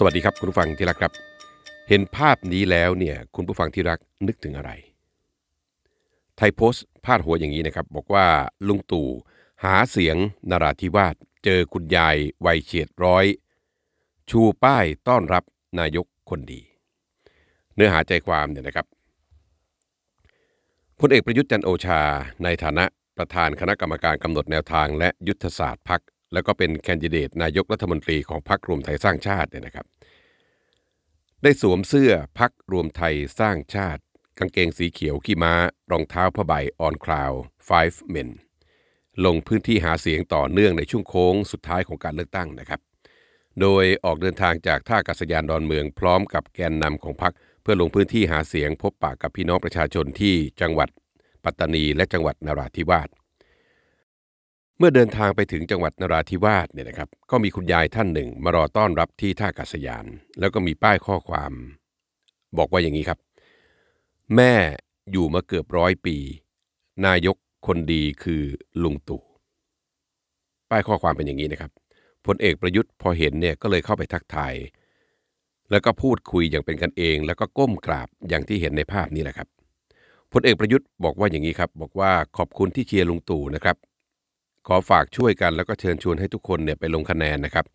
สวัสดีครับ คุณผู้ฟังที่รักครับ เห็นภาพนี้แล้วเนี่ยคุณผู้ฟังที่รักนึกถึงอะไร ไทยโพสต์พาดหัวอย่างนี้นะครับบอกว่าลุงตู่ หาเสียงนราธิวาสเจอคุณยายวัยเฉียดร้อย ชูป้ายต้อนรับ นายกคนดี เนื้อหาใจความเนี่ยนะครับพลเอกประยุทธ์จันโอชา ในฐานะประธานคณะกรรมการกำหนดแนวทางและยุทธศาสตร์พักแล้วก็เป็นแคนดิเดตนายกรัฐมนตรีของพรรครวมไทยสร้างชาติเนี่ยนะครับ ได้สวมเสื้อพรรครวมไทยสร้างชาติกางเกงสีเขียวขี้ม้ารองเท้าผ้าใบออนคลาว five men ลงพื้นที่หาเสียงต่อเนื่องในช่วงโค้งสุดท้ายของการเลือกตั้งนะครับ โดยออกเดินทางจากท่าอากาศยานดอนเมือง พร้อมกับแกนนำของพรรคเพื่อลงพื้นที่หาเสียงพบปะกับพี่น้องประชาชนที่จังหวัดปัตตานี และจังหวัดนราธิวาสเมื่อเดินทางไปถึงจังหวัดนราธิวาสเนี่ยนะครับ ก็มีคุณยายท่านหนึ่ง มารอต้อนรับที่ท่าอากาศยาน แล้วก็มีป้ายข้อความ บอกว่าอย่างนี้ครับ แม่อยู่มาเกือบร้อยปี นายกคนดีคือลุงตู่ป้ายข้อความเป็นอย่างนี้นะครับพลเอกประยุทธ์พอเห็นเนี่ยก็เลยเข้าไปทักทายแล้วก็พูดคุยอย่างเป็นกันเอง แล้วก็ก้มกราบอย่างที่เห็นในภาพนี้แหละครับพลเอกประยุทธ์บอกว่าอย่างนี้ครับ บอกว่าขอบคุณที่เชียร์ลุงตู่นะครับขอฝากช่วยกันแล้วก็เชิญชวนให้ทุกคนเนี่ยไปลงคะแนนนะครับ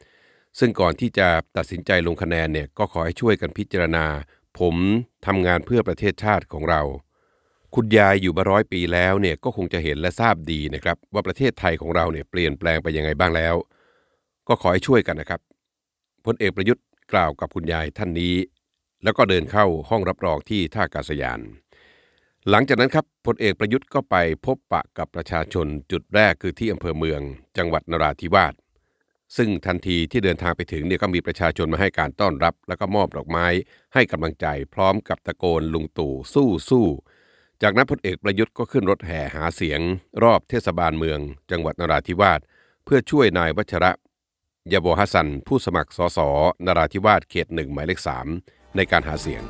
ซึ่งก่อนที่จะตัดสินใจลงคะแนนเนี่ยก็ขอให้ช่วยกันพิจารณา ผมทำงานเพื่อประเทศชาติของเรา คุณยายอยู่มาร้อยปีแล้วเนี่ยก็คงจะเห็นและทราบดีนะครับว่าประเทศไทยของเราเนี่ยเปลี่ยนแปลงไปยังไงบ้างแล้ว ก็ขอให้ช่วยกันนะครับพลเอกประยุทธ์กล่าวกับคุณยายท่านนี้ แล้วก็เดินเข้าห้องรับรองที่ท่าอากาศยานหลังจากนั้นครับพลเอกประยุทธ์ก็ไปพบปะกับประชาชนจุดแรกคือที่ อำเภอเมือง จังหวัดนราธิวาสซึ่งทันทีที่เดินทางไปถึงเนี่ยก็มีประชาชนมาให้การต้อนรับแล้วก็มอบดอกไม้ ให้กำลังใจพร้อมกับตะโกนลุงตู่สู้สู้จากนั้นพลเอกประยุทธ์ก็ขึ้นรถแห่หาเสียง รอบเทศบาลเมือง จังหวัดนราธิวาส เพื่อช่วยนายวัชระยาโบฮัสันผู้สมัครสสนราธิวาสเขตหนึ่งหมายเลขสามในการหาเสียง